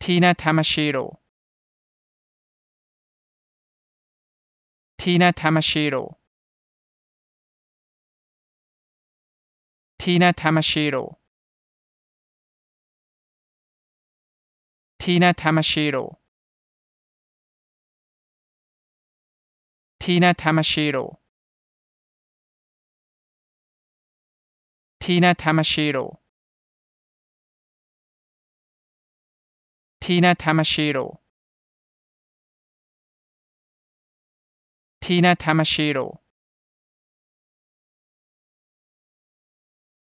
Tina Tamashiro. Tina Tamashiro. Tina Tamashiro. Tina Tamashiro. Tina Tamashiro. Tina Tamashiro. Tina Tamashiro. Tina Tamashiro.